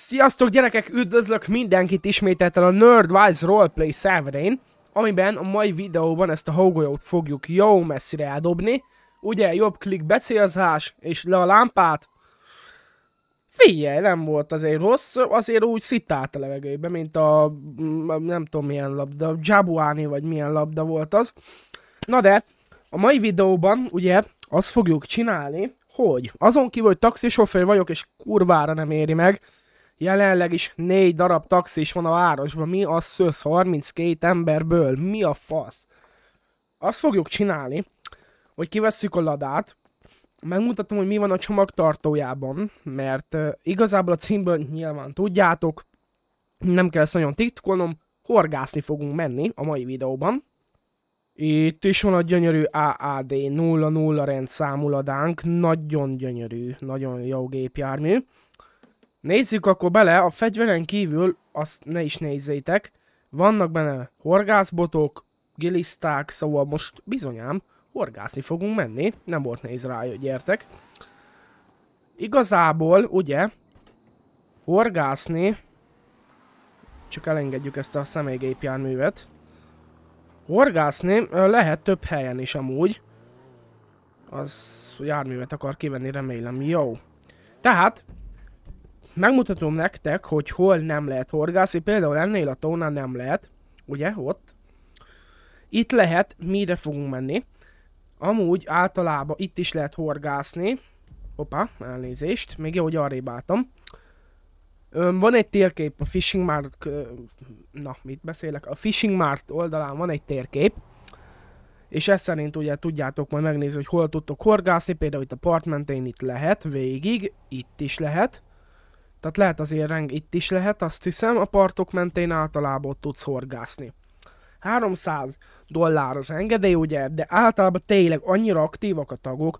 Sziasztok gyerekek, üdvözlök mindenkit ismételten a Nerdwise Roleplay szerverén, amiben a mai videóban ezt a hógolyót fogjuk jó messzire eldobni. Ugye jobb klik becélzás és le a lámpát. Figyelj, nem volt azért rossz, azért úgy szittált a levegőbe, mint a nem tudom milyen labda, Jabuani vagy milyen labda volt az. Na de, a mai videóban ugye azt fogjuk csinálni, hogy azon kívül, hogy taxisofőr vagyok és kurvára nem éri meg, Jelenleg is négy darab taxis van a városban. Mi az szösz 32 emberből? Mi a fasz? Azt fogjuk csinálni, hogy kivesszük a ladát, megmutatom, hogy mi van a csomagtartójában, mert uh, igazából a címből nyilván tudjátok, nem kell ezt nagyon titkolnom, horgászni fogunk menni a mai videóban. Itt is van a gyönyörű AAD 00 rendszámuladánk, nagyon gyönyörű, nagyon jó gépjármű. Nézzük akkor bele, a fegyveren kívül, azt ne is nézzétek, vannak benne horgászbotok, giliszták, szóval most bizonyám horgászni fogunk menni, nem volt néz rá, hogy gyertek. Igazából, ugye, horgászni, csak elengedjük ezt a személygépjárművet, horgászni lehet több helyen is amúgy, az járművet akar kivenni, remélem, jó. Tehát, megmutatom nektek, hogy hol nem lehet horgászni. Például ennél a tónál nem lehet. Ugye, ott. Itt lehet, mi ide fogunk menni. Amúgy általában itt is lehet horgászni. Hoppá, elnézést. Még jó, hogy arrébb álltam. Öm, van egy térkép a Fishing Mart... Ö, na, mit beszélek? A Fishing Mart oldalán van egy térkép. És ez szerint ugye tudjátok majd megnézni, hogy hol tudtok horgászni. Például itt a part mentén itt lehet végig. Itt is lehet. Tehát lehet azért reng, itt is lehet, azt hiszem, a partok mentén általában ott tudsz horgászni. 300 dollár az engedély, ugye, de általában tényleg annyira aktívak a tagok,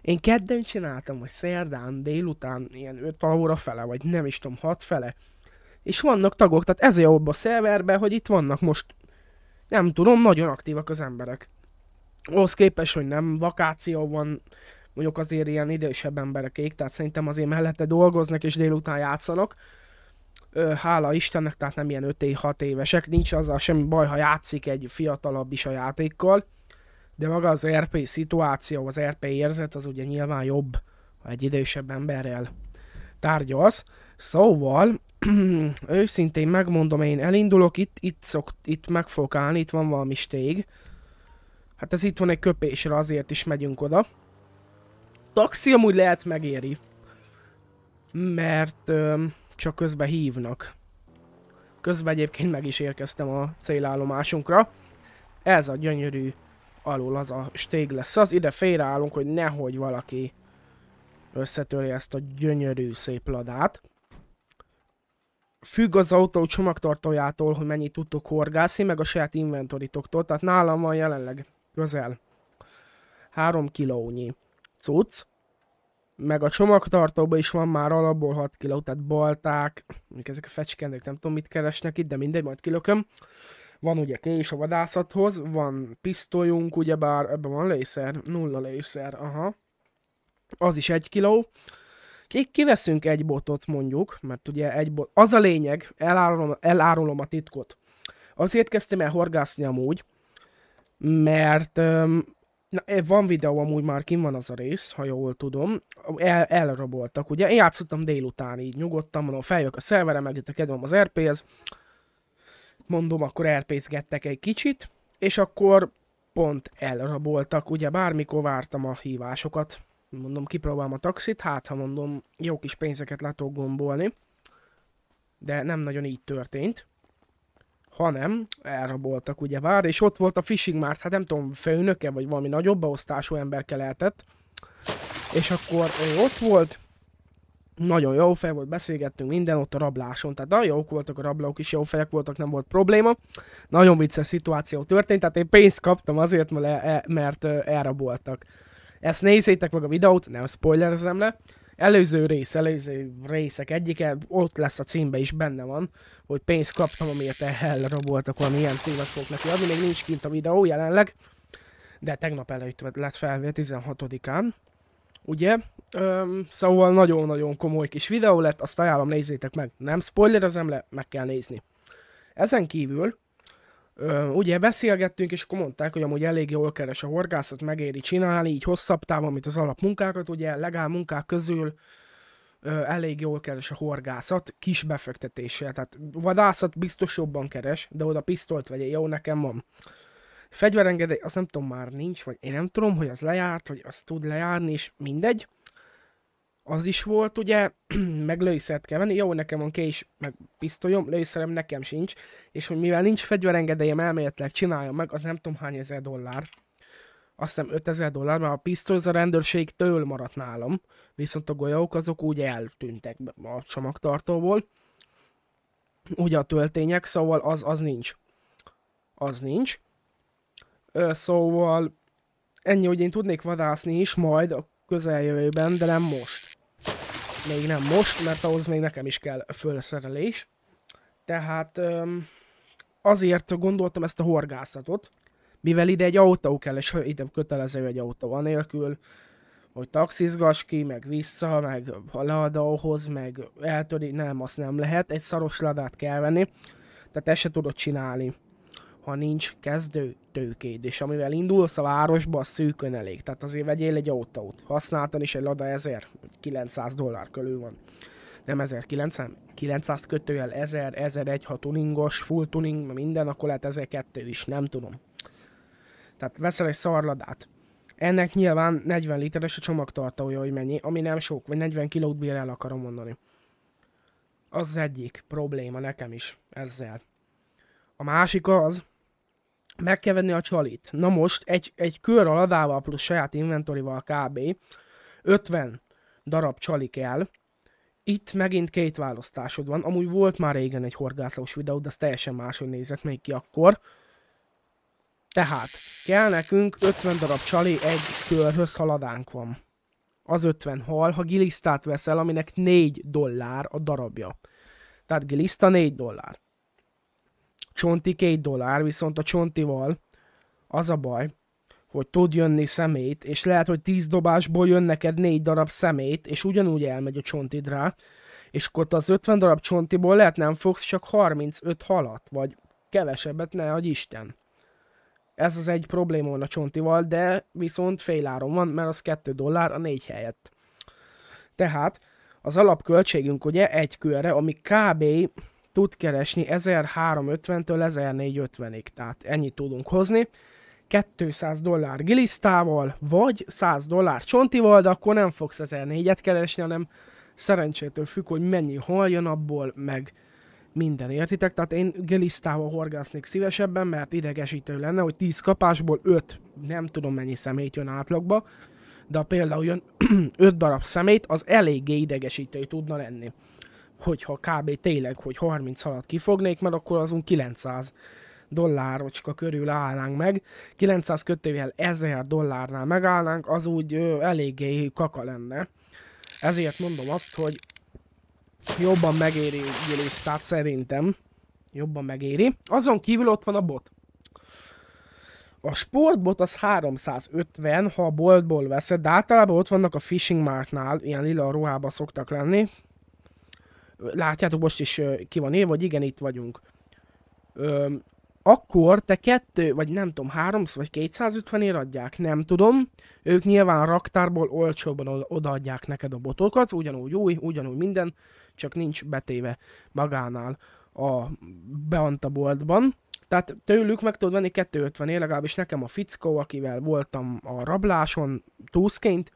én kedden csináltam, vagy szerdán délután, ilyen 5 óra fele, vagy nem is tudom, 6 fele. És vannak tagok, tehát ez jobb a szerverben, hogy itt vannak most, nem tudom, nagyon aktívak az emberek. Ahhoz képest, hogy nem vakáció van, mondjuk azért ilyen idősebb emberekéig, tehát szerintem azért mellette dolgoznak és délután játszanak. Hála Istennek, tehát nem ilyen 5-6 évesek, nincs azzal semmi baj, ha játszik egy fiatalabb is a játékkal, de maga az RP szituáció, az RP érzet az ugye nyilván jobb, ha egy idősebb emberrel tárgyalsz. Szóval, őszintén megmondom, én elindulok itt, itt, szok, itt meg fogok állni, itt van valami stég. Hát ez itt van egy köpésre, azért is megyünk oda taxi amúgy lehet megéri. Mert csak közben hívnak. Közben egyébként meg is érkeztem a célállomásunkra. Ez a gyönyörű alul az a stég lesz az. Ide félreállunk, hogy nehogy valaki összetörje ezt a gyönyörű szép ladát. Függ az autó csomagtartójától, hogy mennyit tudtok horgászni, meg a saját inventoritoktól, tehát nálam van jelenleg közel 3 kilónyi cucc. Meg a csomagtartóban is van már alapból 6 kiló, tehát balták, ezek a fecskendők, nem tudom mit keresnek itt, de mindegy, majd kilököm. Van ugye kés a vadászathoz, van pisztolyunk, ugyebár ebben van lőszer, nulla lőszer, aha. Az is egy kiló. kiveszünk egy botot mondjuk, mert ugye egy bot... Az a lényeg, elárulom, elárulom a titkot. Azért kezdtem el horgászni amúgy, mert öm, Na, eh, van videó amúgy már kim van az a rész, ha jól tudom. El, elraboltak, ugye? Én játszottam délután így nyugodtan, mondom, feljök a szerverem, megjött a kedvem az RP-hez. Mondom, akkor rp egy kicsit, és akkor pont elraboltak, ugye bármikor vártam a hívásokat. Mondom, kipróbálom a taxit, hát ha mondom, jó kis pénzeket látok gombolni. De nem nagyon így történt hanem elraboltak ugye vár, és ott volt a Fishing Mart, hát nem tudom, főnöke, vagy valami nagyobb beosztású ember lehetett, és akkor ő ott volt, nagyon jó fej volt, beszélgettünk minden ott a rabláson, tehát nagyon jók voltak a rablók is, jó fejek voltak, nem volt probléma. Nagyon vicces szituáció történt, tehát én pénzt kaptam azért, mert e- elraboltak. Ezt nézzétek meg a videót, nem spoilerzem le előző rész, előző részek egyike, ott lesz a címbe is benne van, hogy pénzt kaptam, amiért elraboltak valami ilyen címet fogok neki adni, még nincs kint a videó jelenleg, de tegnap előtt lett felvéve 16-án, ugye? Öm, szóval nagyon-nagyon komoly kis videó lett, azt ajánlom, nézzétek meg. Nem spoiler az le, meg kell nézni. Ezen kívül ugye beszélgettünk, és akkor mondták, hogy amúgy elég jól keres a horgászat, megéri csinálni, így hosszabb távon, mint az alapmunkákat, ugye legál munkák közül ö, elég jól keres a horgászat, kis befektetéssel, tehát vadászat biztos jobban keres, de oda pisztolt vegye, jó, nekem van. Fegyverengedély, azt nem tudom, már nincs, vagy én nem tudom, hogy az lejárt, vagy az tud lejárni, és mindegy az is volt, ugye, meg lőszert kell venni, jó, nekem van kés, meg pisztolyom, lőszerem nekem sincs, és hogy mivel nincs fegyverengedélyem, elméletileg csináljam meg, az nem tudom hány ezer dollár, azt hiszem 5000 dollár, mert a pisztoly az a rendőrség től maradt nálam, viszont a golyók azok úgy eltűntek a csomagtartóból, ugye a töltények, szóval az, az nincs. Az nincs. Ö, szóval ennyi, hogy én tudnék vadászni is majd a közeljövőben, de nem most. Még nem most, mert ahhoz még nekem is kell fölszerelés. Tehát azért gondoltam ezt a horgászatot, mivel ide egy autó kell, és ide kötelező egy autó, anélkül, hogy taxizgass ki, meg vissza, meg a ladóhoz, meg eltöri, nem, azt nem lehet, egy szaros ladát kell venni, tehát ezt se tudod csinálni ha nincs kezdő tőkéd, és amivel indulsz a városba, a szűkön elég. Tehát azért vegyél egy autót. Használtan is egy Lada 1000, 900 dollár körül van. Nem 1900, 900 kötőjel 1000, 1001, ha tuningos, full tuning, minden, akkor lehet 1002 is, nem tudom. Tehát veszel egy szarladát. Ennek nyilván 40 literes a csomagtartója, hogy mennyi, ami nem sok, vagy 40 kilót bír el akarom mondani. az egyik probléma nekem is ezzel. A másik az, meg kell venni a csalit. Na most egy, egy kör aladával plusz saját inventorival kb. 50 darab csali kell. Itt megint két választásod van. Amúgy volt már régen egy horgászós videó, de az teljesen máshogy nézett még ki akkor. Tehát kell nekünk 50 darab csali egy körhöz haladánk van. Az 50 hal, ha gilisztát veszel, aminek 4 dollár a darabja. Tehát giliszta 4 dollár. Csonti két dollár, viszont a Csontival az a baj, hogy tud jönni szemét, és lehet, hogy 10 dobásból jön neked 4 darab szemét, és ugyanúgy elmegy a csontid rá, és akkor az 50 darab csontiból lehet nem fogsz csak 35 halat, vagy kevesebbet, ne adj Isten. Ez az egy probléma a csontival, de viszont féláron van, mert az 2 dollár a 4 helyett. Tehát az alapköltségünk ugye egy körre, ami kb tud keresni 1350-től 1450-ig, tehát ennyit tudunk hozni. 200 dollár gilisztával, vagy 100 dollár csontival, de akkor nem fogsz 1400 et keresni, hanem szerencsétől függ, hogy mennyi hal jön abból, meg minden, értitek? Tehát én gilisztával horgásznék szívesebben, mert idegesítő lenne, hogy 10 kapásból 5, nem tudom mennyi szemét jön átlagba, de például jön 5 darab szemét, az eléggé idegesítő tudna lenni hogyha kb. tényleg, hogy 30 alatt kifognék, mert akkor azon 900 dollárocska körül állnánk meg. 900 kötővel 1000 dollárnál megállnánk, az úgy ö, eléggé kaka lenne. Ezért mondom azt, hogy jobban megéri Gilisztát szerintem. Jobban megéri. Azon kívül ott van a bot. A sportbot az 350, ha a boltból veszed, de általában ott vannak a fishing martnál, ilyen lila ruhába szoktak lenni, látjátok most is ki van én, vagy igen, itt vagyunk. Ö, akkor te kettő, vagy nem tudom, háromsz vagy 250 ér adják, nem tudom. Ők nyilván raktárból olcsóban odaadják neked a botokat, ugyanúgy új, ugyanúgy minden, csak nincs betéve magánál a Beanta boltban. Tehát tőlük meg tudod venni 250 ér, legalábbis nekem a fickó, akivel voltam a rabláson túszként,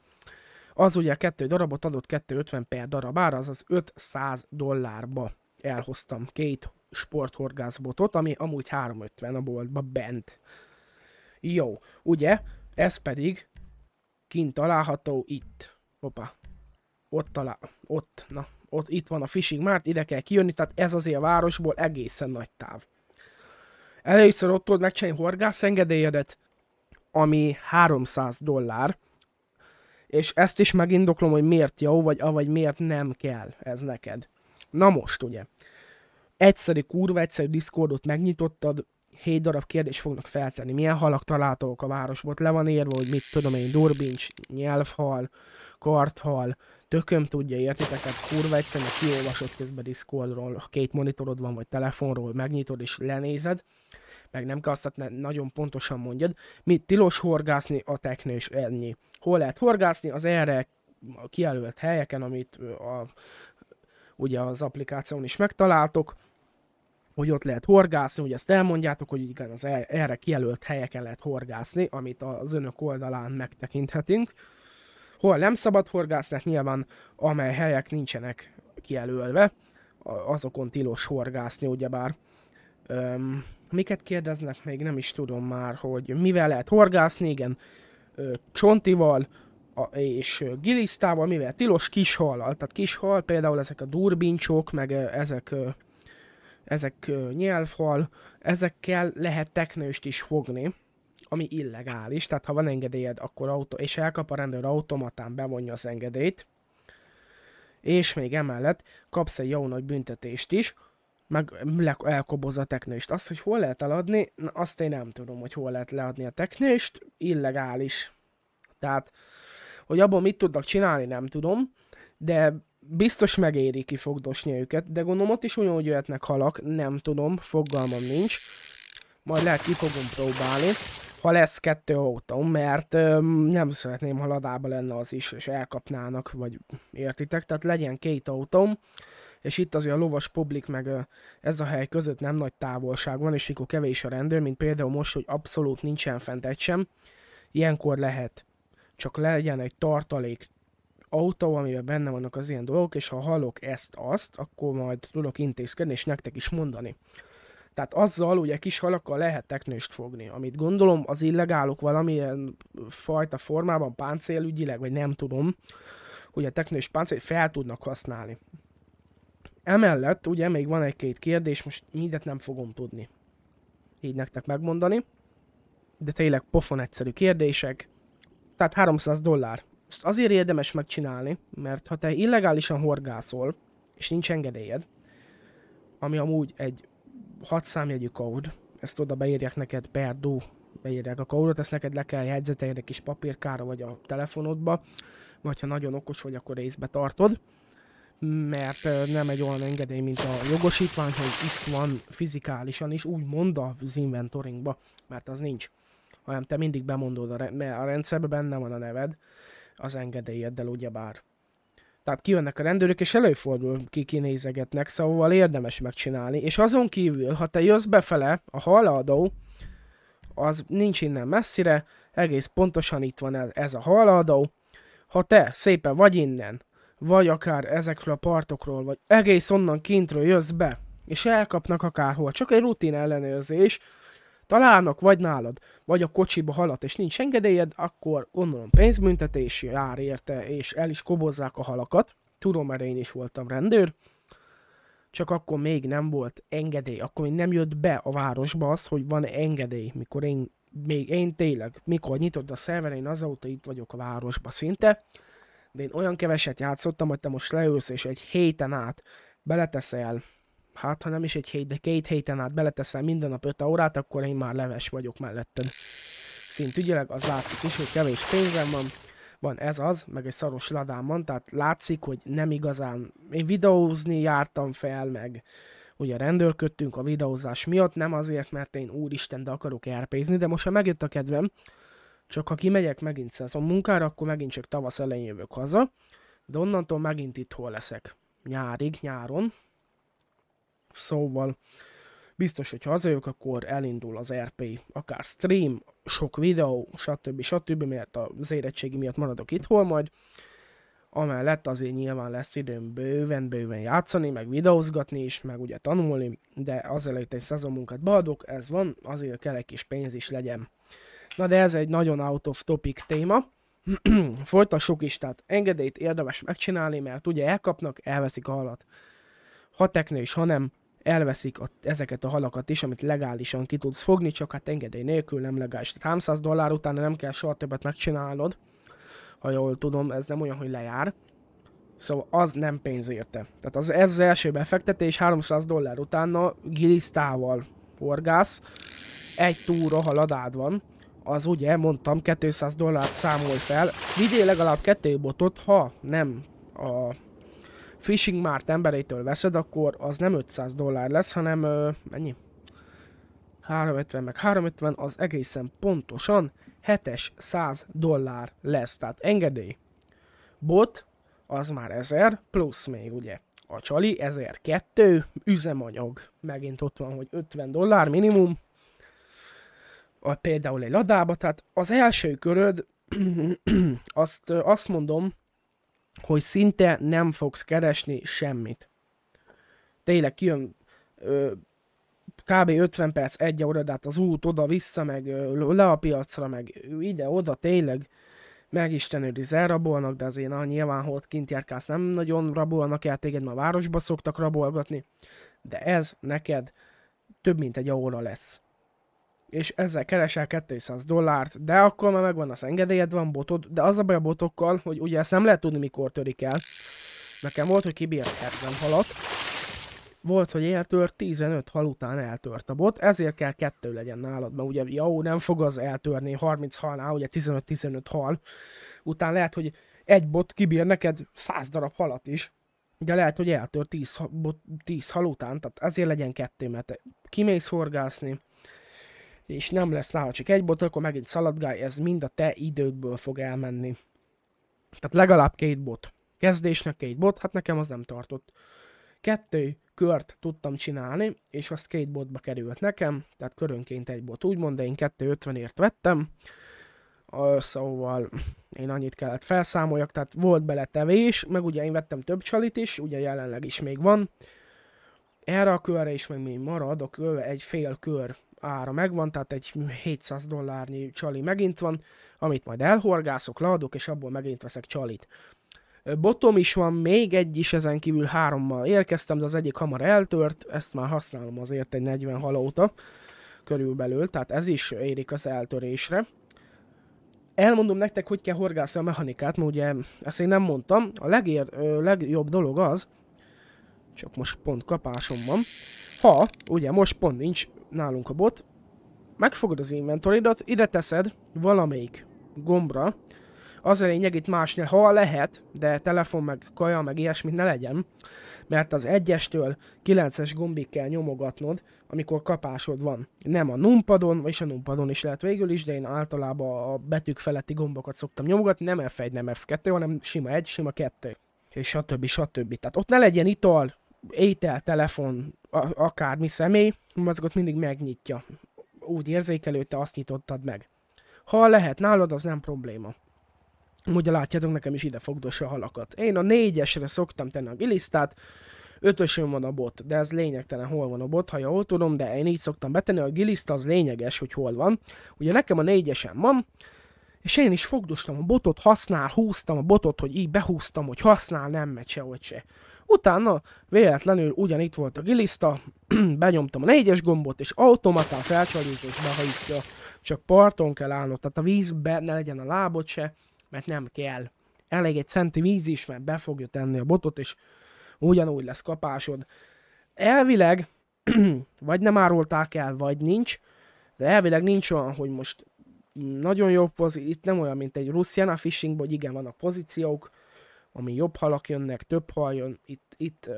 az ugye kettő darabot adott 2,50 per darab ára, azaz 500 dollárba elhoztam két sporthorgászbotot, ami amúgy 3,50 a boltba bent. Jó, ugye, ez pedig kint található itt. Hoppá, ott talál, ott, na, ott itt van a Fishing Mart, ide kell kijönni, tehát ez azért a városból egészen nagy táv. Először ott tudod megcsinálni horgászengedélyedet, ami 300 dollár, és ezt is megindoklom, hogy miért jó, vagy avagy miért nem kell ez neked. Na most ugye, egyszerű kurva, egyszerű Discordot megnyitottad, hét darab kérdést fognak feltenni. Milyen halak találtok a városban? Le van írva, hogy mit tudom én, durbincs, nyelvhal, karthal, tököm tudja, értitek? Tehát kurva egyszerűen kiolvasod közben Discordról, ha két monitorod van, vagy telefonról, megnyitod és lenézed meg nem kell azt hát ne, nagyon pontosan mondjad. Mit tilos horgászni a teknő is ennyi. Hol lehet horgászni? Az erre kijelölt helyeken, amit a, ugye az applikáción is megtaláltok, hogy ott lehet horgászni, hogy ezt elmondjátok, hogy igen, az e- erre kijelölt helyeken lehet horgászni, amit az önök oldalán megtekinthetünk. Hol nem szabad horgászni, hát nyilván amely helyek nincsenek kijelölve, azokon tilos horgászni, ugyebár. bár Öm, miket kérdeznek még, nem is tudom már, hogy mivel lehet horgászni, igen, ö, csontival a, és gilisztával, mivel tilos kishallal. Tehát kishal, például ezek a durbincsok, meg ezek, ö, ezek ö, nyelvhal, ezekkel lehet teknőst is fogni ami illegális, tehát ha van engedélyed, akkor autó, és elkap a rendőr automatán, bevonja az engedélyt, és még emellett kapsz egy jó nagy büntetést is, meg elkoboz a teknőst. Azt, hogy hol lehet eladni, na azt én nem tudom, hogy hol lehet leadni a teknőst, illegális. Tehát, hogy abból mit tudnak csinálni, nem tudom, de biztos megéri kifogdosni őket, de gondolom ott is hogy jöhetnek halak, nem tudom, fogalmam nincs. Majd lehet ki fogom próbálni, ha lesz kettő autóm, mert öm, nem szeretném, ha ladába lenne az is, és elkapnának, vagy értitek, tehát legyen két autóm, és itt azért a lovas publik meg ez a hely között nem nagy távolság van, és mikor kevés a rendőr, mint például most, hogy abszolút nincsen fent egy sem, ilyenkor lehet csak legyen egy tartalék autó, amiben benne vannak az ilyen dolgok, és ha hallok ezt-azt, akkor majd tudok intézkedni, és nektek is mondani. Tehát azzal ugye kis halakkal lehet teknőst fogni, amit gondolom az illegálok valamilyen fajta formában páncélügyileg, vagy nem tudom, hogy a teknős páncél fel tudnak használni. Emellett ugye még van egy-két kérdés, most mindet nem fogom tudni így nektek megmondani, de tényleg pofon egyszerű kérdések, tehát 300 dollár. Ezt azért érdemes megcsinálni, mert ha te illegálisan horgászol, és nincs engedélyed, ami amúgy egy 6 számjegyű kód, ezt oda beírják neked per do, beírják a kódot, ezt neked le kell jegyzetelni egy kis papírkára vagy a telefonodba, vagy ha nagyon okos vagy, akkor részbe tartod mert nem egy olyan engedély, mint a jogosítvány, hogy itt van fizikálisan is, úgy mond az inventoringba, mert az nincs, hanem te mindig bemondod, a, re- a rendszerben benne van a neved az engedélyeddel ugyebár. Tehát kijönnek a rendőrök, és előfordul ki kinézegetnek, szóval érdemes megcsinálni. És azon kívül, ha te jössz befele, a haladó, az nincs innen messzire, egész pontosan itt van ez a haladó. Ha te szépen vagy innen, vagy akár ezekről a partokról, vagy egész onnan kintről jössz be, és elkapnak akárhol, csak egy rutin ellenőrzés, találnak vagy nálad, vagy a kocsiba halat, és nincs engedélyed, akkor gondolom pénzbüntetés jár érte, és el is kobozzák a halakat. Tudom, mert én is voltam rendőr, csak akkor még nem volt engedély, akkor még nem jött be a városba az, hogy van engedély, mikor én, még én tényleg, mikor nyitott a szerver, én azóta itt vagyok a városba szinte, de én olyan keveset játszottam, hogy te most leülsz, és egy héten át beleteszel, hát ha nem is egy hét, de két héten át beleteszel minden nap 5 órát, akkor én már leves vagyok melletted. Szintügyileg az látszik is, hogy kevés pénzem van, van ez az, meg egy szaros ladám van, tehát látszik, hogy nem igazán, én videózni jártam fel, meg ugye rendőrködtünk a videózás miatt, nem azért, mert én úristen, de akarok erpézni, de most ha megjött a kedvem, csak ha kimegyek megint szezon szóval munkára, akkor megint csak tavasz elején jövök haza, de onnantól megint itt hol leszek. Nyárig, nyáron. Szóval biztos, hogy hazajövök, akkor elindul az RP, akár stream, sok videó, stb. stb., mert az érettségi miatt maradok itt hol majd. Amellett azért nyilván lesz időm bőven-bőven játszani, meg videózgatni is, meg ugye tanulni, de azelőtt egy szezonmunkát beadok, ez van, azért kell egy kis pénz is legyen. Na de ez egy nagyon out of topic téma. Folytassuk is, tehát engedélyt érdemes megcsinálni, mert ugye elkapnak, elveszik a halat. Ha teknő is, ha nem, elveszik a, ezeket a halakat is, amit legálisan ki tudsz fogni, csak hát engedély nélkül nem legális. Tehát 300 dollár után nem kell soha többet megcsinálnod, ha jól tudom, ez nem olyan, hogy lejár. Szóval az nem pénz érte. Tehát az, ez az első befektetés, 300 dollár utána gilisztával horgász, egy túra haladád van, az ugye, mondtam, 200 dollárt számol fel. Vigyél legalább kettő botot, ha nem a Fishing Mart embereitől veszed, akkor az nem 500 dollár lesz, hanem ö, mennyi? 350 meg 350 az egészen pontosan 700 100 dollár lesz, tehát engedély. Bot az már 1000 plusz még ugye a csali 1002 üzemanyag. Megint ott van, hogy 50 dollár minimum, a, például egy ladába, tehát az első köröd, azt, azt mondom, hogy szinte nem fogsz keresni semmit. Tényleg kijön ö, kb. 50 perc, egy óra, de hát az út oda-vissza, meg ö, le a piacra, meg ide-oda, tényleg meg Isten elrabolnak, de azért na, nyilván, ha ott kint járkálsz, nem nagyon rabolnak el téged, mert a városba szoktak rabolgatni, de ez neked több mint egy óra lesz és ezzel keresel 200 dollárt, de akkor már megvan az engedélyed, van botod, de az a baj a botokkal, hogy ugye ezt nem lehet tudni mikor törik el. Nekem volt, hogy kibírt 70 halat, volt, hogy eltört, 15 hal után eltört a bot, ezért kell kettő legyen nálad, mert ugye jó, nem fog az eltörni 30 halnál, ugye 15-15 hal, után lehet, hogy egy bot kibír neked 100 darab halat is, de lehet, hogy eltör 10, bot, 10 hal után, tehát ezért legyen kettő, mert kimész horgászni, és nem lesz nála csak egy bot, akkor megint szaladgálj, ez mind a te idődből fog elmenni. Tehát legalább két bot. Kezdésnek két bot, hát nekem az nem tartott. Kettő kört tudtam csinálni, és az két botba került nekem, tehát körönként egy bot úgymond, de én 250-ért vettem, szóval én annyit kellett felszámoljak, tehát volt bele tevés, meg ugye én vettem több csalit is, ugye jelenleg is még van, erre a körre is meg még marad, a kör, egy fél kör ára megvan, tehát egy 700 dollárnyi csali megint van, amit majd elhorgászok, leadok, és abból megint veszek csalit. Botom is van, még egy is, ezen kívül hárommal érkeztem, de az egyik hamar eltört, ezt már használom azért egy 40 halóta körülbelül, tehát ez is érik az eltörésre. Elmondom nektek, hogy kell horgászni a mechanikát, mert ugye ezt én nem mondtam. A legér, ö, legjobb dolog az, csak most pont kapásom van, ha, ugye most pont nincs nálunk a bot, megfogod az inventoridat, ide teszed valamelyik gombra, az a lényeg itt másnél, ha lehet, de telefon meg kaja meg ilyesmit ne legyen, mert az 1-estől 9-es gombig kell nyomogatnod, amikor kapásod van. Nem a numpadon, vagyis a numpadon is lehet végül is, de én általában a betűk feletti gombokat szoktam nyomogatni, nem F1, nem F2, hanem sima 1, sima 2, és stb. stb. Tehát ott ne legyen ital, étel, telefon, akármi személy, azokat mindig megnyitja. Úgy érzékelő, te azt nyitottad meg. Ha lehet nálad, az nem probléma. Ugye látjátok, nekem is ide fogdossa a halakat. Én a négyesre szoktam tenni a gilisztát, ötösön van a bot, de ez lényegtelen, hol van a bot, ha jól tudom, de én így szoktam betenni, a giliszt az lényeges, hogy hol van. Ugye nekem a négyesen van, és én is fogdostam a botot, használ, húztam a botot, hogy így behúztam, hogy használ, nem megy hogy se. Utána véletlenül ugyanitt volt a giliszta, benyomtam a négyes gombot, és automatán felcsalíz és behajtja. Csak parton kell állnod, tehát a vízbe ne legyen a lábot se, mert nem kell. Elég egy centi víz is, mert be fogja tenni a botot, és ugyanúgy lesz kapásod. Elvileg, vagy nem árulták el, vagy nincs, de elvileg nincs olyan, hogy most mm, nagyon jó pozíció, itt nem olyan, mint egy Russiana fishing, hogy igen, van a pozíciók, ami jobb halak jönnek, több hal jön, itt, itt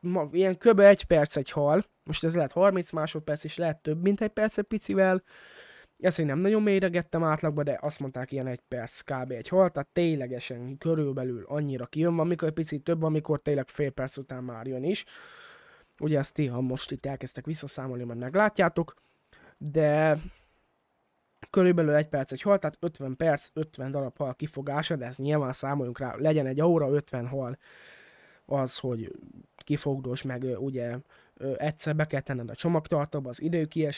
ma, ilyen kb. egy perc egy hal, most ez lehet 30 másodperc is, lehet több, mint egy perc egy picivel, ezt én nem nagyon mélyregettem átlagba, de azt mondták ilyen egy perc kb. egy hal, tehát ténylegesen körülbelül annyira kijön, amikor egy picit több, amikor tényleg fél perc után már jön is. Ugye ezt ti, ha most itt elkezdtek visszaszámolni, mert meglátjátok, de körülbelül egy perc egy hal, tehát 50 perc, 50 darab hal kifogása, de ezt nyilván számoljunk rá, legyen egy óra 50 hal az, hogy kifogdós, meg ugye egyszer be kell tenned a csomagtartóba, az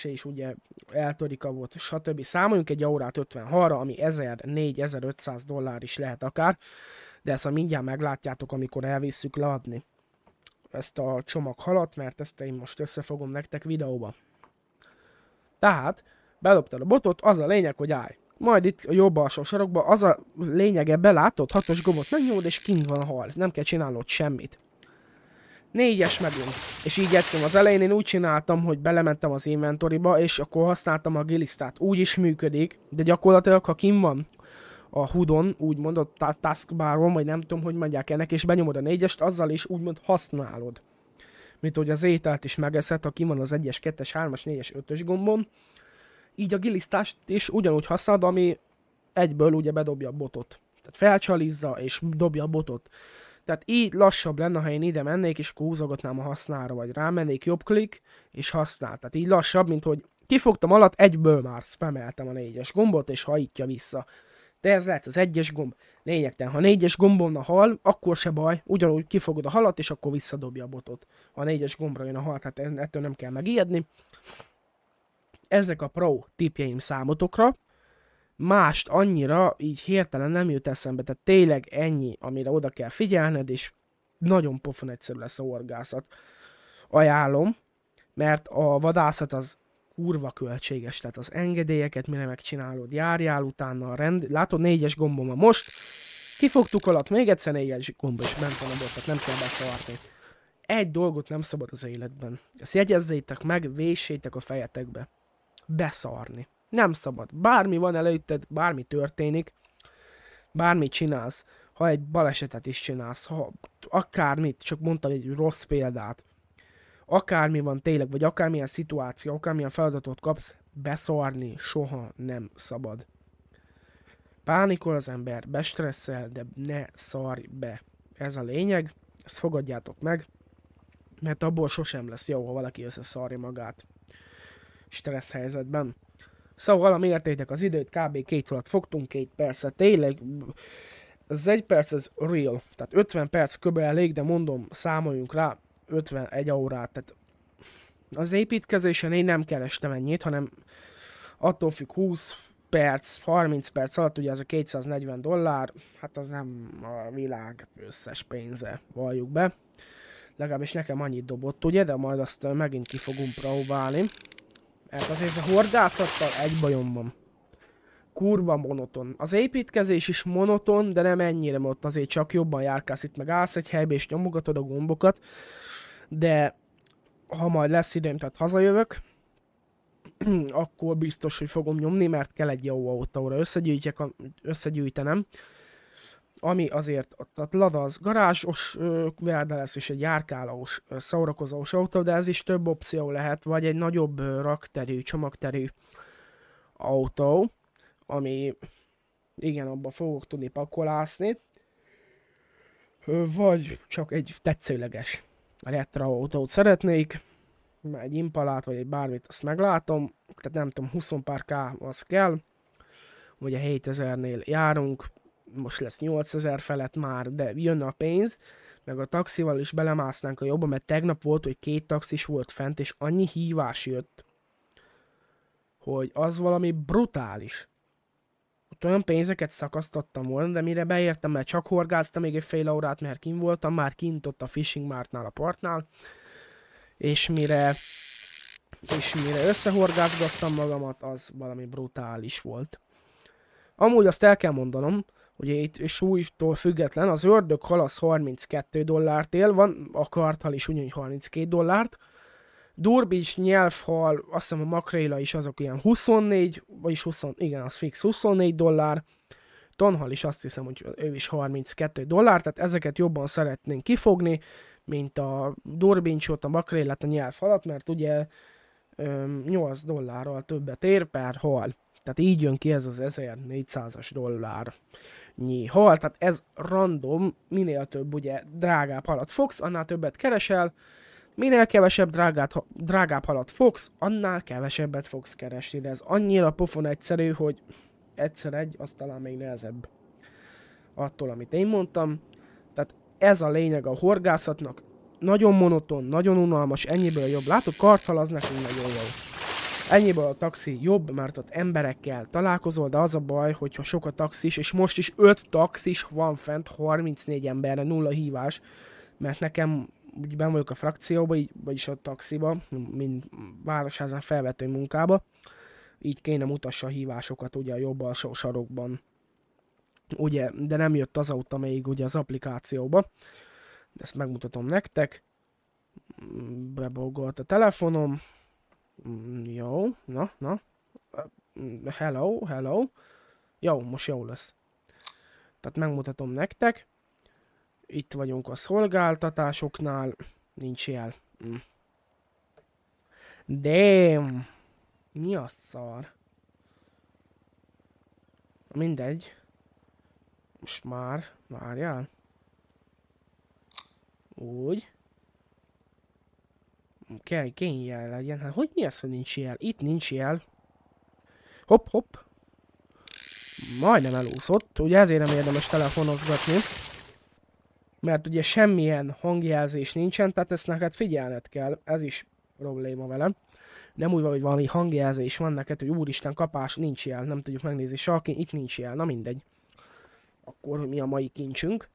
és ugye eltörik a volt, stb. Számoljunk egy órát 50 halra, ami 1400-1500 dollár is lehet akár, de ezt a mindjárt meglátjátok, amikor elvisszük leadni ezt a csomag halat, mert ezt én most összefogom nektek videóba. Tehát Beloptad a botot, az a lényeg, hogy állj. Majd itt a jobb alsó sarokba az a lényege belátod, hatos gombot megnyomod, és kint van a hal. Nem kell csinálnod semmit. Négyes megint. És így egyszerűen az elején én úgy csináltam, hogy belementem az inventoriba, és akkor használtam a gilisztát. Úgy is működik, de gyakorlatilag ha kim van a hudon, úgymond a taskbaron, vagy nem tudom, hogy mondják ennek, és benyomod a négyest, azzal is úgymond használod. Mint hogy az ételt is megeszed, ha kim van az egyes kettes, hármas négyes ötös gombon, így a gilisztást is ugyanúgy használod, ami egyből ugye bedobja a botot. Tehát felcsalizza és dobja a botot. Tehát így lassabb lenne, ha én ide mennék, és kúzogatnám a használra, vagy rámennék jobb klik, és használ. Tehát így lassabb, mint hogy kifogtam alatt, egyből már spameltem a négyes gombot, és hajítja vissza. De ez lehet az egyes gomb. Lényegtelen, ha négyes gombon a hal, akkor se baj, ugyanúgy kifogod a halat, és akkor visszadobja a botot. Ha a négyes gombra jön a hal, tehát ettől nem kell megijedni ezek a pro tipjeim számotokra, mást annyira így hirtelen nem jut eszembe, tehát tényleg ennyi, amire oda kell figyelned, és nagyon pofon egyszerű lesz a orgászat. Ajánlom, mert a vadászat az kurva költséges, tehát az engedélyeket mire megcsinálod, járjál utána a rend, látod négyes gombom a most, kifogtuk alatt, még egyszer négyes gomb is bent van a bort, tehát nem kell beszarni. Egy dolgot nem szabad az életben. Ezt jegyezzétek meg, véssétek a fejetekbe beszarni. Nem szabad. Bármi van előtted, bármi történik, bármi csinálsz, ha egy balesetet is csinálsz, ha akármit, csak mondtam egy rossz példát, akármi van tényleg, vagy akármilyen szituáció, akármilyen feladatot kapsz, beszarni soha nem szabad. Pánikol az ember, bestresszel, de ne szarj be. Ez a lényeg, ezt fogadjátok meg, mert abból sosem lesz jó, ha valaki összeszarja magát stressz helyzetben. Szóval valami az időt, kb. két alatt fogtunk, két percet. Tényleg, az egy perc az real. Tehát 50 perc köbe elég, de mondom, számoljunk rá 51 órát. Tehát az építkezésen én nem kerestem ennyit, hanem attól függ 20 perc, 30 perc alatt, ugye az a 240 dollár, hát az nem a világ összes pénze, valljuk be. Legalábbis nekem annyit dobott, ugye, de majd azt megint ki fogunk próbálni. Mert hát azért a horgászattal egy bajom van. Kurva monoton. Az építkezés is monoton, de nem ennyire ott Azért csak jobban járkálsz itt, meg állsz egy helybe és nyomogatod a gombokat. De ha majd lesz időm, tehát hazajövök, akkor biztos, hogy fogom nyomni, mert kell egy jó autóra összegyűjtjek, összegyűjtenem ami azért, a Lada garázsos verde lesz és egy járkálós, szórakozós autó, de ez is több opció lehet, vagy egy nagyobb rakterű, csomagterű autó, ami igen, abba fogok tudni pakolászni, vagy csak egy tetszőleges retro autót szeretnék, már egy impalát, vagy egy bármit, azt meglátom, tehát nem tudom, 20 pár K az kell, ugye 7000-nél járunk, most lesz 8000 felett már, de jönne a pénz, meg a taxival is belemásznánk a jobba, mert tegnap volt, hogy két taxis volt fent, és annyi hívás jött, hogy az valami brutális. Ott olyan pénzeket szakasztottam volna, de mire beértem, mert csak horgáztam még egy fél órát, mert kint voltam, már kint ott a Fishing Martnál a partnál, és mire, és mire összehorgázgattam magamat, az valami brutális volt. Amúgy azt el kell mondanom, ugye itt súlytól független, az ördög halasz 32 dollárt él, van a karthal is ugyanúgy 32 dollárt, Durbics, nyelvhal, azt hiszem a makréla is azok ilyen 24, vagyis 20, igen, az fix 24 dollár, tonhal is azt hiszem, hogy ő is 32 dollár, tehát ezeket jobban szeretnénk kifogni, mint a durbincsot, a makrélet, a nyelvhalat, mert ugye 8 dollárral többet ér per hal. Tehát így jön ki ez az 1400-as dollár nyi hal, tehát ez random, minél több ugye drágább halat fogsz, annál többet keresel, minél kevesebb drágát, drágább halat fogsz, annál kevesebbet fogsz keresni, de ez annyira pofon egyszerű, hogy egyszer egy, az talán még nehezebb attól, amit én mondtam. Tehát ez a lényeg a horgászatnak, nagyon monoton, nagyon unalmas, ennyiből jobb. Látod, karthal az nekünk nagyon jó. Ennyiből a taxi jobb, mert ott emberekkel találkozol, de az a baj, hogyha sok a taxis, és most is 5 taxis van fent 34 emberre, nulla hívás, mert nekem úgy ben vagyok a frakcióba, így, vagyis a taxiba, mint városházán felvető munkába, így kéne mutassa a hívásokat ugye a jobb alsó sarokban. Ugye, de nem jött az autó, még ugye az applikációba. Ezt megmutatom nektek. Bebogolt a telefonom, Mm, jó, na, na. Mm, hello, hello. Jó, most jó lesz. Tehát megmutatom nektek. Itt vagyunk a szolgáltatásoknál. Nincs jel. Mm. Damn! Mi a szar? Mindegy. Most már, várjál. Úgy kell, kény jel legyen. Hát hogy mi az, hogy nincs jel? Itt nincs jel. Hopp, hopp. Majdnem elúszott. Ugye ezért nem érdemes telefonozgatni. Mert ugye semmilyen hangjelzés nincsen, tehát ezt neked figyelned kell. Ez is probléma velem. Nem úgy van, hogy valami hangjelzés van neked, hogy úristen kapás, nincs jel, nem tudjuk megnézni sarkin, itt nincs jel, na mindegy. Akkor mi a mai kincsünk?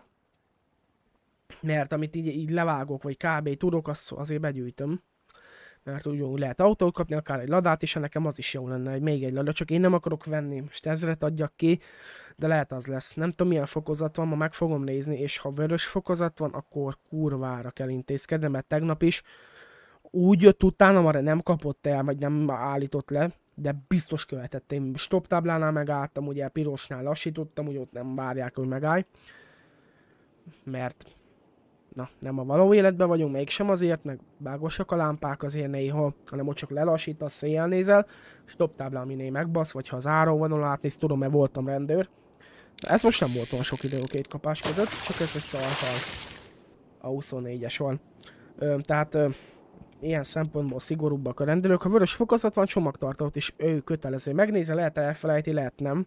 mert amit így, így levágok, vagy kb. tudok, azt azért begyűjtöm mert úgy lehet autót kapni, akár egy ladát is, hát nekem az is jó lenne, hogy még egy lada, csak én nem akarok venni, most ezret adjak ki, de lehet az lesz. Nem tudom milyen fokozat van, ma meg fogom nézni, és ha vörös fokozat van, akkor kurvára kell intézkedni, mert tegnap is úgy jött utána, már nem kapott el, vagy nem állított le, de biztos követett. Én Stop táblánál megálltam, ugye pirosnál lassítottam, úgy ott nem várják, hogy megállj. Mert na, nem a való életben vagyunk, még sem azért, meg bágosak a lámpák azért néha, hanem ott csak a széjjel nézel, és dobtáblá, aminél megbasz, vagy ha az áróvonal átnéz, tudom, mert voltam rendőr. Na, ez most nem volt olyan sok idő a két kapás között, csak ez egy szarhal. A 24-es van. Ö, tehát ö, ilyen szempontból szigorúbbak a rendelők. Ha vörös fokozat van, csomagtartót is ő kötelező. Megnézi, lehet elfelejti, lehet nem.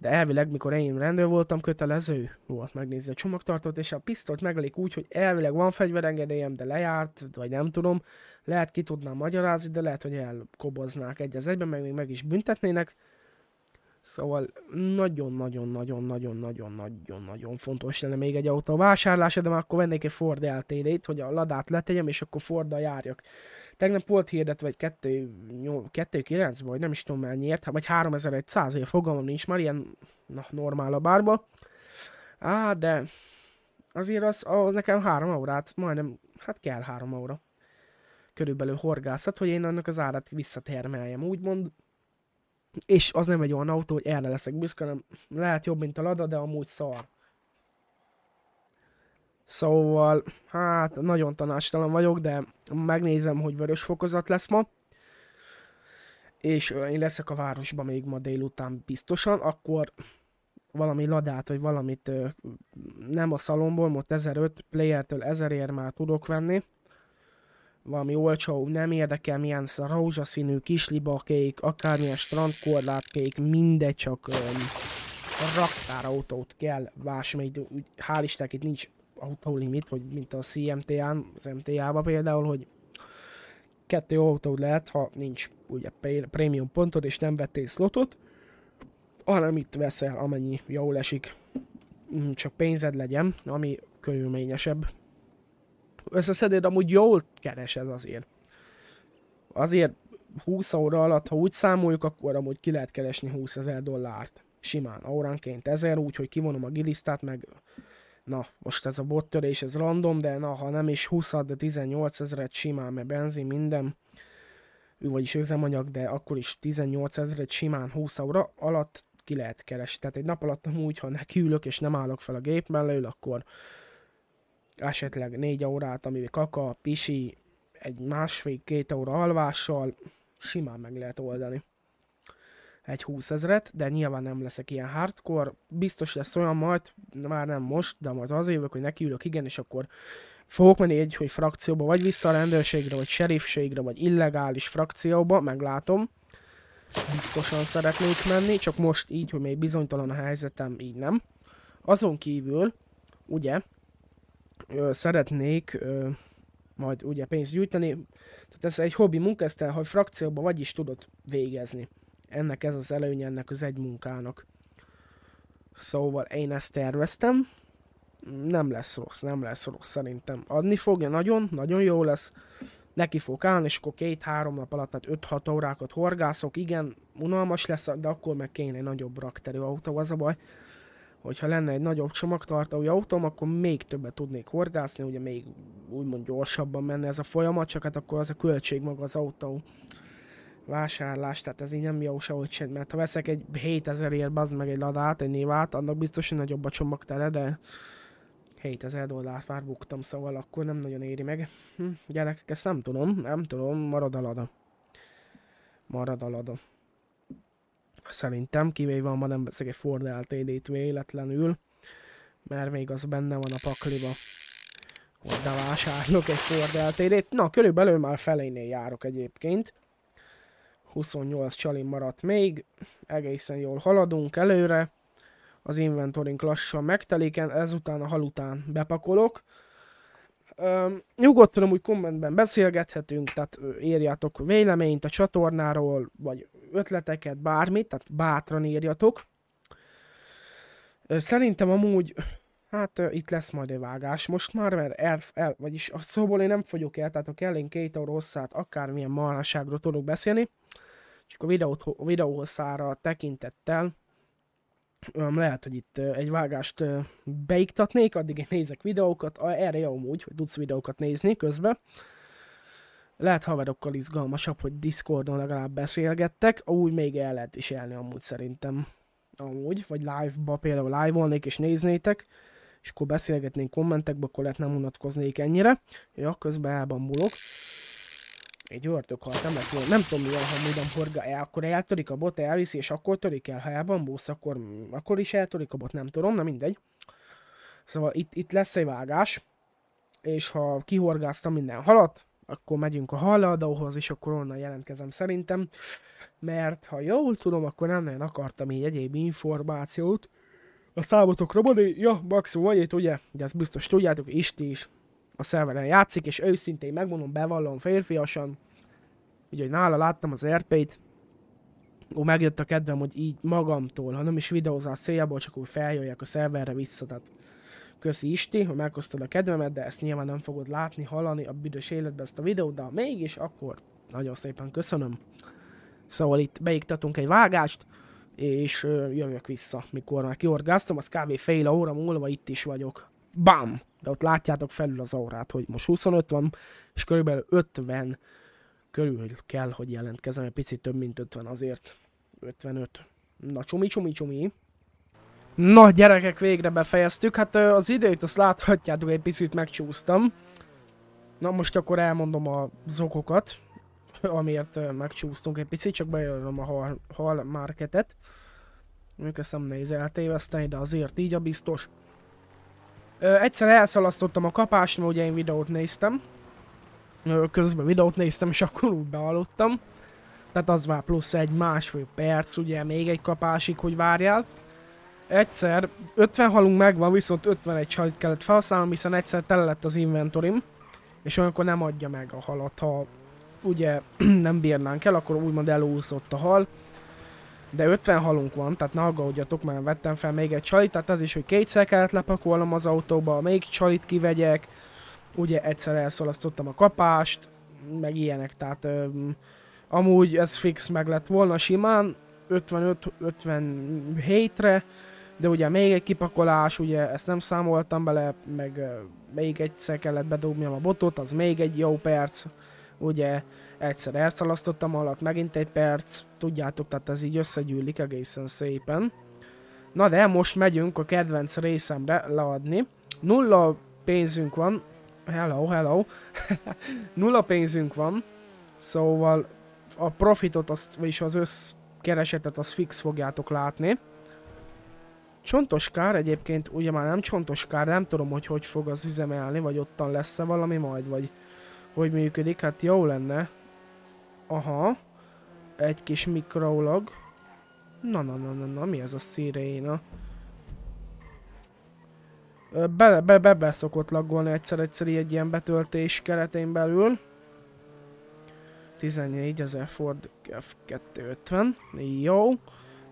De elvileg, mikor én rendőr voltam, kötelező volt megnézni a csomagtartót, és a pisztolyt megelik úgy, hogy elvileg van fegyverengedélyem, de lejárt, vagy nem tudom. Lehet ki tudnám magyarázni, de lehet, hogy elkoboznák egy az egyben, meg még meg is büntetnének. Szóval nagyon-nagyon-nagyon-nagyon-nagyon-nagyon-nagyon fontos lenne még egy autó vásárlása, de már akkor vennék egy Ford LTD-t, hogy a ladát letegyem, és akkor Forddal járjak. Tegnap volt hirdetve egy 2,9 vagy nem is tudom mennyiért, vagy 3100 év fogalom nincs már, ilyen na, normál a bárba. Á, de azért az, az nekem 3 órát, majdnem, hát kell 3 óra körülbelül horgászat, hogy én annak az árat visszatermeljem, úgymond. És az nem egy olyan autó, hogy erre leszek büszke, hanem lehet jobb, mint a Lada, de amúgy szar. Szóval, hát nagyon tanástalan vagyok, de megnézem, hogy vörös fokozat lesz ma. És én leszek a városban még ma délután biztosan, akkor valami ladát, vagy valamit nem a szalomból, most 1005 playertől 1000 ér már tudok venni. Valami olcsó, nem érdekel milyen rózsaszínű, kék, akármilyen kék, mindegy, csak um, raktárautót kell vásárolni, hál' Istennek itt nincs autólimit, hogy mint a CMTA-n, az MTA-ba például, hogy kettő autód lehet, ha nincs ugye prémium pontod, és nem vettél slotot, hanem itt veszel, amennyi jól esik, mm, csak pénzed legyen, ami körülményesebb. Összeszeded, amúgy jól keres ez azért. Azért 20 óra alatt, ha úgy számoljuk, akkor amúgy ki lehet keresni 20 ezer dollárt. Simán, óránként ezer, úgyhogy kivonom a gilisztát, meg na, most ez a bottörés, ez random, de na, ha nem is 20 de 18 ezeret simán, mert benzin minden, vagyis üzemanyag, de akkor is 18 ezeret simán 20 óra alatt ki lehet keresni. Tehát egy nap alatt amúgy, ha nekiülök és nem állok fel a gép mellől, akkor esetleg 4 órát, ami kaka, pisi, egy másfél-két óra alvással simán meg lehet oldani egy 20 ezeret, de nyilván nem leszek ilyen hardcore, biztos lesz olyan majd, már nem most, de majd az jövök, hogy nekiülök, igen, és akkor fogok menni egy, hogy frakcióba, vagy vissza a rendőrségre, vagy serifségre, vagy illegális frakcióba, meglátom. Biztosan szeretnék menni, csak most így, hogy még bizonytalan a helyzetem, így nem. Azon kívül, ugye, ö, szeretnék ö, majd ugye pénzt gyűjteni, tehát ez egy hobbi munka, ezt el, hogy frakcióba vagy is tudod végezni ennek ez az előnye ennek az egy munkának. Szóval én ezt terveztem, nem lesz rossz, nem lesz rossz szerintem. Adni fogja nagyon, nagyon jó lesz, neki fog állni, és akkor két-három nap alatt, tehát 5-6 órákat horgászok, igen, unalmas lesz, de akkor meg kéne egy nagyobb rakterű autó, az a baj. Hogyha lenne egy nagyobb csomagtartói autóm, akkor még többet tudnék horgászni, ugye még úgymond gyorsabban menne ez a folyamat, csak hát akkor az a költség maga az autó vásárlás, tehát ez így nem jó sehogy sem, mert ha veszek egy 7000 ért bazd meg egy ladát, egy névát, annak biztos, hogy nagyobb a tele, de 7000 dollárt már buktam, szóval akkor nem nagyon éri meg. Hm, gyerekek, ezt nem tudom, nem tudom, marad a lada. Marad a lada. Szerintem, kivéve van, ma nem veszek egy Ford LTD-t véletlenül, mert még az benne van a pakliba hogy bevásárlok egy Ford LTD-t. Na, körülbelül már felénél járok egyébként. 28 csalin maradt még, egészen jól haladunk előre, az inventorink lassan megtelik, ezután a halután bepakolok. Üm, nyugodtan úgy kommentben beszélgethetünk, tehát írjátok véleményt a csatornáról, vagy ötleteket, bármit, tehát bátran írjatok. Szerintem amúgy Hát uh, itt lesz majd egy vágás most már, mert el, el, vagyis a szóból én nem fogyok el, tehát ha kell én két óra hosszát akármilyen marhaságról tudok beszélni, csak a, videót, a videó hosszára tekintettel um, lehet, hogy itt uh, egy vágást uh, beiktatnék, addig én nézek videókat, erre jó úgy, hogy tudsz videókat nézni közben. Lehet haverokkal izgalmasabb, hogy Discordon legalább beszélgettek, úgy még el lehet viselni amúgy szerintem. Amúgy, vagy live-ba például live-olnék és néznétek és akkor beszélgetnénk kommentekbe, akkor lehet nem unatkoznék ennyire. Ja, közben elbambulok. Egy ördög halt, nem lett Nem tudom, milyen ha módon forga el, akkor eltörik a bot, elviszi, és akkor törik el. Ha elbambulsz, akkor, mm, akkor is eltörik a bot, nem tudom, na mindegy. Szóval itt, itt lesz egy vágás, és ha kihorgáztam minden halat, akkor megyünk a halladóhoz, és akkor onnan jelentkezem szerintem, mert ha jól tudom, akkor nem nagyon akartam így egyéb információt, a számotokra mondani, ja, maximum annyit, ugye, de ezt biztos tudjátok, Isti is a szerveren játszik, és őszintén megmondom, bevallom férfiasan, ugye, hogy nála láttam az RP-t, ó, megjött a kedvem, hogy így magamtól, ha nem is videózás széljából, csak úgy feljöjjek a szerverre vissza, tehát köszi Isti, hogy meghoztad a kedvemet, de ezt nyilván nem fogod látni, hallani a büdös életben ezt a videót, de mégis, akkor nagyon szépen köszönöm. Szóval itt beiktatunk egy vágást, és jövök vissza, mikor már kiorgáztam, az kb. fél óra múlva itt is vagyok. Bam! De ott látjátok felül az órát, hogy most 25 van, és körülbelül 50 körül kell, hogy jelentkezem, egy picit több, mint 50 azért. 55. Na, csumi, csumi, csumi. Na, gyerekek, végre befejeztük. Hát az időt azt láthatjátok, egy picit megcsúsztam. Na, most akkor elmondom a okokat amiért megcsúsztunk egy picit, csak bejelölöm a hal, hal marketet. Még ezt nem néz eltéveszteni, de azért így a biztos. Ö, egyszer elszalasztottam a kapást, mert ugye én videót néztem. Ö, közben videót néztem, és akkor úgy bealudtam. Tehát az már plusz egy másfél perc, ugye még egy kapásig, hogy várjál. Egyszer 50 halunk megvan, viszont 51 halit kellett felszállnom, hiszen egyszer tele lett az inventorim. És olyankor nem adja meg a halat, ha ugye nem bírnánk el, akkor úgymond elúszott a hal. De 50 halunk van, tehát ne aggódjatok, mert vettem fel még egy csalit, tehát az is, hogy kétszer kellett lepakolnom az autóba, még csalit kivegyek, ugye egyszer elszalasztottam a kapást, meg ilyenek, tehát öm, amúgy ez fix meg lett volna simán, 55-57-re, de ugye még egy kipakolás, ugye ezt nem számoltam bele, meg még egyszer kellett bedobnom a botot, az még egy jó perc, ugye egyszer elszalasztottam alatt, megint egy perc, tudjátok, tehát ez így összegyűlik egészen szépen. Na de most megyünk a kedvenc részemre leadni. Nulla pénzünk van, hello, hello, nulla pénzünk van, szóval a profitot azt, vagyis az összkeresetet az fix fogjátok látni. Csontos kár egyébként, ugye már nem csontos kár, nem tudom, hogy hogy fog az üzemelni, vagy ottan lesz-e valami majd, vagy hogy működik, hát jó lenne. Aha. Egy kis mikrolog. Na, na, na, na, na, mi ez a sziréna? Bele, be, be, be szokott laggolni egyszer-egyszer egy ilyen betöltés keretén belül. 14 ezer Ford F250. Jó.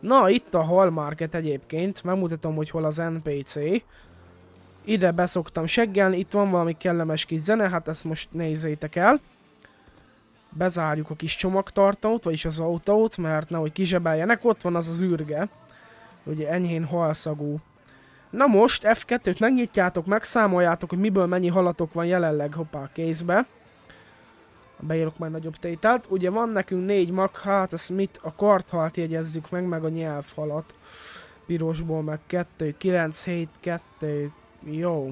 Na, itt a Hall Market egyébként. Megmutatom, hogy hol az NPC. Ide beszoktam seggelni, itt van valami kellemes kis zene, hát ezt most nézzétek el. Bezárjuk a kis csomagtartót, vagyis az autót, mert nehogy kizsebeljenek, ott van az az űrge. Ugye enyhén halszagú. Na most F2-t megnyitjátok, megszámoljátok, hogy miből mennyi halatok van jelenleg, hoppá, kézbe. Beírok már nagyobb tételt. Ugye van nekünk négy mag, hát ezt mit? A karthalt jegyezzük meg, meg a nyelvhalat. Pirosból meg 2, 9, 7, 2, jó.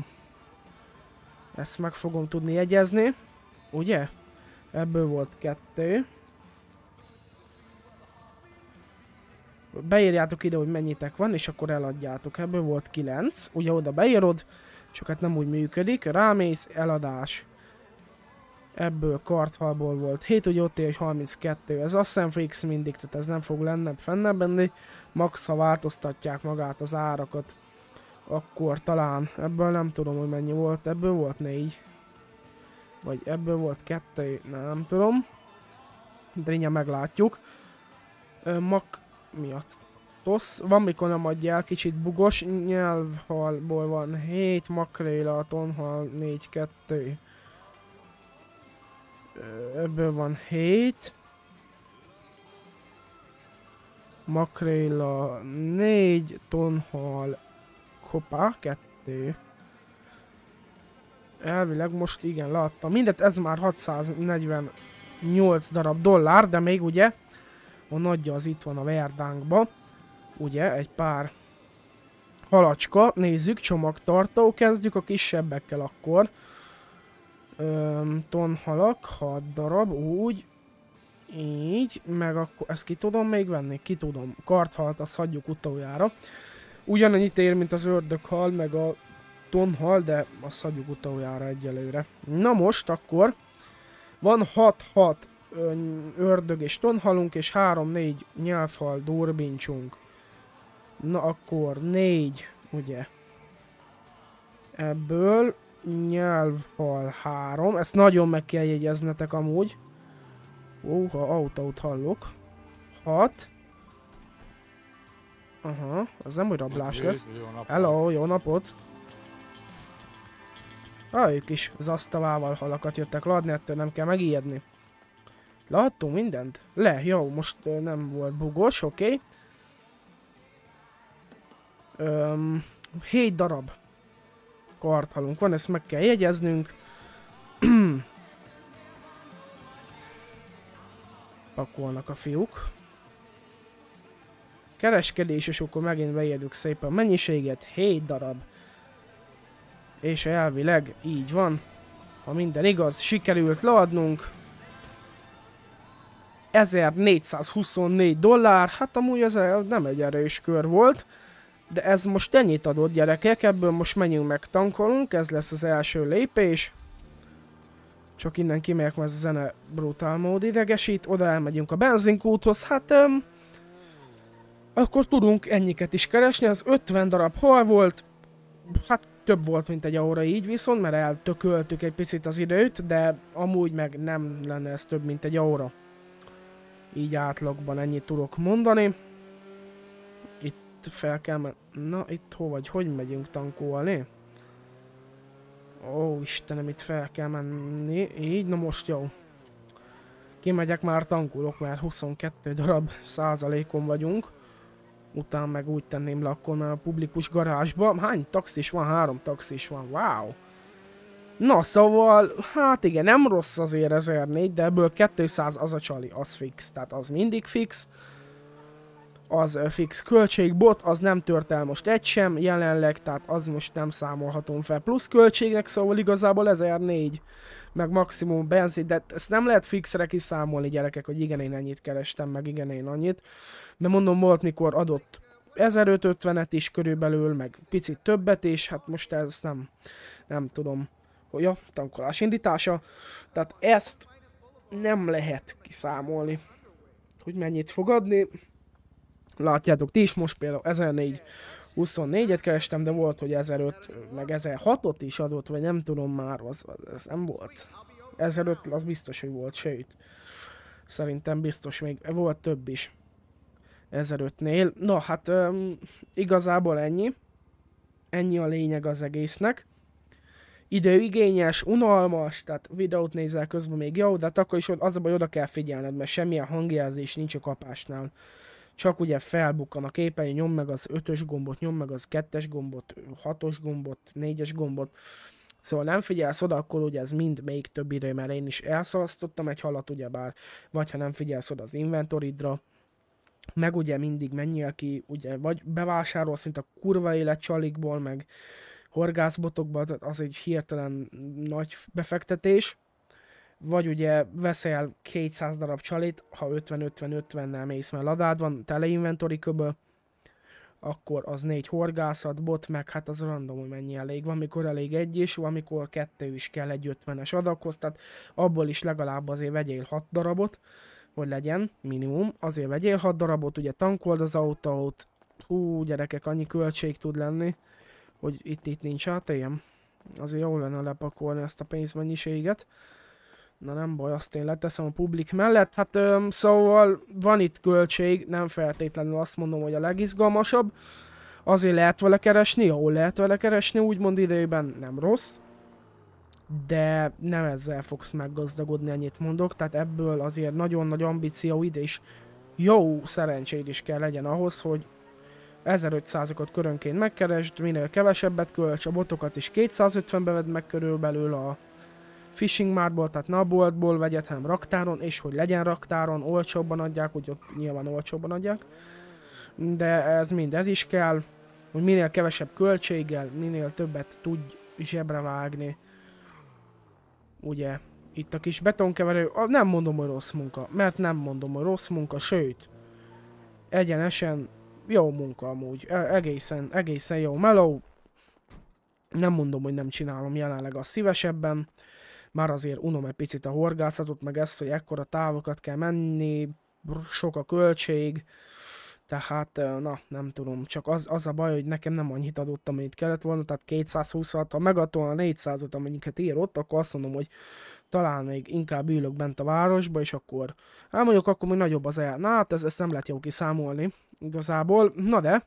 Ezt meg fogom tudni jegyezni. Ugye? Ebből volt kettő. Beírjátok ide, hogy mennyitek van, és akkor eladjátok. Ebből volt kilenc. Ugye oda beírod, csak hát nem úgy működik. Rámész, eladás. Ebből karthalból volt 7, ugye ott egy 32. Ez azt hiszem fix mindig, tehát ez nem fog lenne fennebenni. Max, ha változtatják magát az árakat akkor talán ebből nem tudom, hogy mennyi volt, ebből volt négy. Vagy ebből volt kettő, nem tudom. De mindjárt meglátjuk. Ö, mak miatt. Tosz, van mikor nem adja el, kicsit bugos, nyelvhalból van 7, makréla, tonhal 4, 2. ebből van 7. Makréla 4, tonhal Hoppá, kettő. Elvileg most igen, leadta. Mindet ez már 648 darab dollár, de még ugye a nagyja az itt van a Verdánkba. Ugye, egy pár halacska. Nézzük, csomagtartó. Kezdjük a kisebbekkel akkor. Öm, tonhalak, 6 darab, úgy. Így, meg akkor ezt ki tudom még venni? Ki tudom. Karthalt, azt hagyjuk utoljára ugyanannyit ér, mint az ördöghal, meg a tonhal, de azt hagyjuk utoljára egyelőre. Na most akkor van 6-6 ördög és tonhalunk, és 3-4 nyelvhal durbincsunk. Na akkor 4, ugye? Ebből nyelvhal 3, ezt nagyon meg kell jegyeznetek amúgy. Ó, ha autót hallok. 6, Aha, az nem úgy rablás lesz. Jó Hello, jó napot! Ah, ők is zasztavával halakat jöttek ladni, ettől nem kell megijedni. Láttunk mindent? Le, jó, most nem volt bugos, oké. Okay. 7 darab karthalunk van, ezt meg kell jegyeznünk. Pakolnak a fiúk. Kereskedés, és akkor megint beírjuk szépen mennyiséget, 7 darab. És elvileg így van. Ha minden igaz, sikerült leadnunk. 1424 dollár, hát amúgy ez nem egy erős kör volt. De ez most ennyit adott gyerekek, ebből most menjünk meg tankolunk, ez lesz az első lépés. Csak innen kimegyek, mert ez a zene brutál mód idegesít, oda elmegyünk a benzinkúthoz, hát öm, akkor tudunk ennyiket is keresni. Az 50 darab hal volt, hát több volt, mint egy óra így viszont, mert eltököltük egy picit az időt, de amúgy meg nem lenne ez több, mint egy óra. Így átlagban ennyit tudok mondani. Itt fel kell men... Na, itt hol vagy? Hogy megyünk tankolni? Ó, Istenem, itt fel kell menni. Így, na most jó. Kimegyek, már tankulok, mert 22 darab százalékon vagyunk után meg úgy tenném le akkor már a publikus garázsba. Hány taxis van? Három taxis van. Wow! Na, szóval, hát igen, nem rossz azért 1004, de ebből 200 az a csali, az fix, tehát az mindig fix. Az fix költség, bot, az nem tört el most egy sem jelenleg, tehát az most nem számolhatom fel plusz költségnek, szóval igazából 1004 meg maximum benzin, de ezt nem lehet fixre kiszámolni gyerekek, hogy igen én ennyit kerestem, meg igen én annyit, mert mondom volt mikor adott 1550-et is körülbelül, meg picit többet, és hát most ez nem, nem tudom, hogy a tankolás indítása, tehát ezt nem lehet kiszámolni, hogy mennyit fog adni, látjátok ti is most például 1400 24-et kerestem, de volt, hogy 1005, meg 1006-ot is adott, vagy nem tudom már, az, az, az nem volt. 1005 az biztos, hogy volt, sőt. Szerintem biztos, még volt több is. 1005-nél. Na, hát um, igazából ennyi. Ennyi a lényeg az egésznek. Időigényes, unalmas, tehát videót nézel közben még jó, de hát akkor is az a baj, oda kell figyelned, mert semmilyen hangjelzés nincs a kapásnál csak ugye felbukkan a képen, nyom meg az ötös gombot, nyom meg az kettes gombot, hatos gombot, négyes gombot, Szóval nem figyelsz oda, akkor ugye ez mind még több idő, mert én is elszalasztottam egy halat, ugyebár, vagy ha nem figyelsz oda az inventoridra, meg ugye mindig menjél ki, ugye, vagy bevásárolsz, mint a kurva élet csalikból, meg horgászbotokba, az egy hirtelen nagy befektetés, vagy ugye veszel 200 darab csalit, ha 50-50-50-nel mész, mert ladád van, tele inventory köböl, akkor az négy horgászat, bot, meg hát az random, hogy mennyi elég. Van, mikor elég egy is, van, mikor kettő is kell egy 50-es adaghoz, tehát abból is legalább azért vegyél 6 darabot, hogy legyen, minimum. Azért vegyél 6 darabot, ugye tankold az autót, hú, gyerekek, annyi költség tud lenni, hogy itt-itt nincs ATM. Azért jó lenne lepakolni ezt a pénzmennyiséget. Na nem baj, azt én leteszem a publik mellett. Hát öm, szóval van itt költség, nem feltétlenül azt mondom, hogy a legizgalmasabb. Azért lehet vele keresni, ahol lehet vele keresni, úgymond időben nem rossz. De nem ezzel fogsz meggazdagodni, ennyit mondok. Tehát ebből azért nagyon nagy ide is jó szerencséd is kell legyen ahhoz, hogy 1500-okat körönként megkeresd, minél kevesebbet költs, a botokat is 250-be vedd meg körülbelül a fishing mártból, tehát naboltból vegyet, hanem raktáron, és hogy legyen raktáron, olcsóbban adják, hogy ott nyilván olcsóbban adják. De ez mind, ez is kell, hogy minél kevesebb költséggel, minél többet tudj zsebre vágni. Ugye, itt a kis betonkeverő, nem mondom, hogy rossz munka, mert nem mondom, hogy rossz munka, sőt, egyenesen jó munka amúgy, e, egészen, egészen jó meló. Nem mondom, hogy nem csinálom jelenleg a szívesebben. Már azért unom egy picit a horgászatot, meg ezt, hogy ekkora távokat kell menni, sok a költség, tehát na, nem tudom, csak az, az a baj, hogy nekem nem annyit adott, amit kellett volna, tehát 226, ha megadtam a 400-ot, amennyiket ír ott, akkor azt mondom, hogy talán még inkább ülök bent a városba, és akkor, hát mondjuk akkor még nagyobb az el. Na hát ez, ezt nem lehet jó kiszámolni igazából, na de,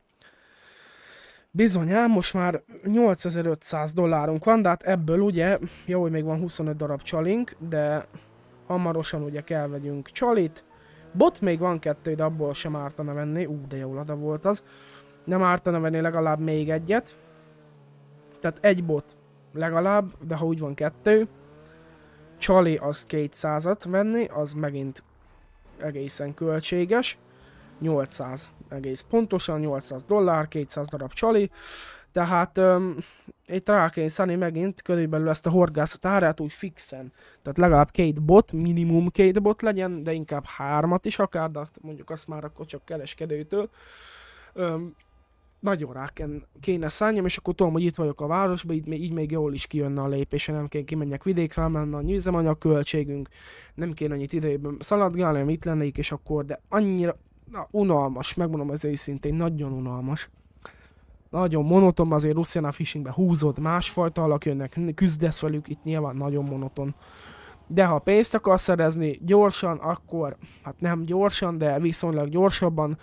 Bizonyám, most már 8500 dollárunk van, de hát ebből ugye, jó, hogy még van 25 darab csalink, de hamarosan ugye kell vegyünk csalit. Bot még van kettő, de abból sem ártana venni. Ú, de jó lada volt az. Nem ártana venni legalább még egyet. Tehát egy bot legalább, de ha úgy van kettő. Csali az 200-at venni, az megint egészen költséges. 800 egész pontosan, 800 dollár, 200 darab csali, tehát um, itt rá kell szállni megint körülbelül ezt a horgászat árát úgy fixen. Tehát legalább két bot, minimum két bot legyen, de inkább hármat is akár, de hát mondjuk azt már akkor csak kereskedőtől. Um, nagyon rá kéne szálljam, és akkor tudom, hogy itt vagyok a városban, így, így még jól is kijönne a lépés, nem kell kimenjek vidékre, menne a nyűzemanyag költségünk, nem kéne annyit időben szaladgálni, hanem itt lennék, és akkor, de annyira na, unalmas, megmondom az őszintén, nagyon unalmas. Nagyon monoton, azért Luciana Fishingbe húzod, másfajta alak jönnek, küzdesz velük, itt nyilván nagyon monoton. De ha pénzt akarsz szerezni gyorsan, akkor, hát nem gyorsan, de viszonylag gyorsabban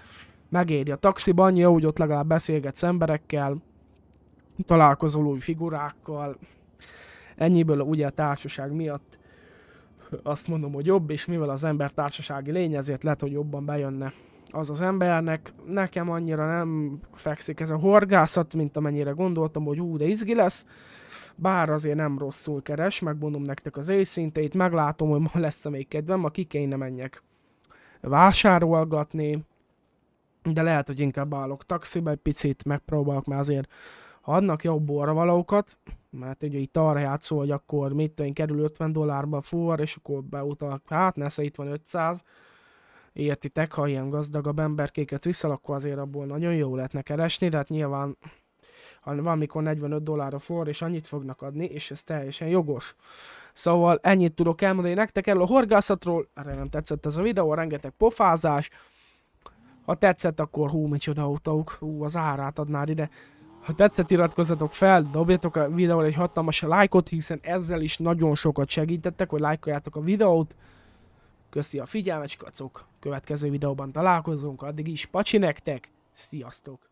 megéri a taxiban, jó, hogy ott legalább beszélgetsz emberekkel, találkozol új figurákkal, ennyiből ugye a társaság miatt azt mondom, hogy jobb, és mivel az ember társasági lény, ezért lehet, hogy jobban bejönne az az embernek. Nekem annyira nem fekszik ez a horgászat, mint amennyire gondoltam, hogy ú, de izgi lesz. Bár azért nem rosszul keres, megmondom nektek az éjszinteit, meglátom, hogy ma lesz -e még kedvem, ma ki kéne menjek vásárolgatni, de lehet, hogy inkább állok taxiba egy picit, megpróbálok, mert azért ha adnak jobb orravalókat, mert ugye itt arra játszó, hogy akkor mit én kerül 50 dollárba for, és akkor beutalak, hát nesze itt van 500, értitek, ha ilyen gazdagabb emberkéket viszel, akkor azért abból nagyon jó lehetne keresni, de hát nyilván ha valamikor 45 dollár a for, és annyit fognak adni, és ez teljesen jogos. Szóval ennyit tudok elmondani nektek erről a horgászatról, remélem tetszett ez a videó, rengeteg pofázás, ha tetszett, akkor hú, micsoda autók, hú, az árát adnád ide. Ha tetszett, iratkozzatok fel, dobjatok a videóra egy hatalmas lájkot, hiszen ezzel is nagyon sokat segítettek, hogy lájkoljátok a videót. Köszi a figyelmet, skacok! Következő videóban találkozunk, addig is pacsi nektek, sziasztok!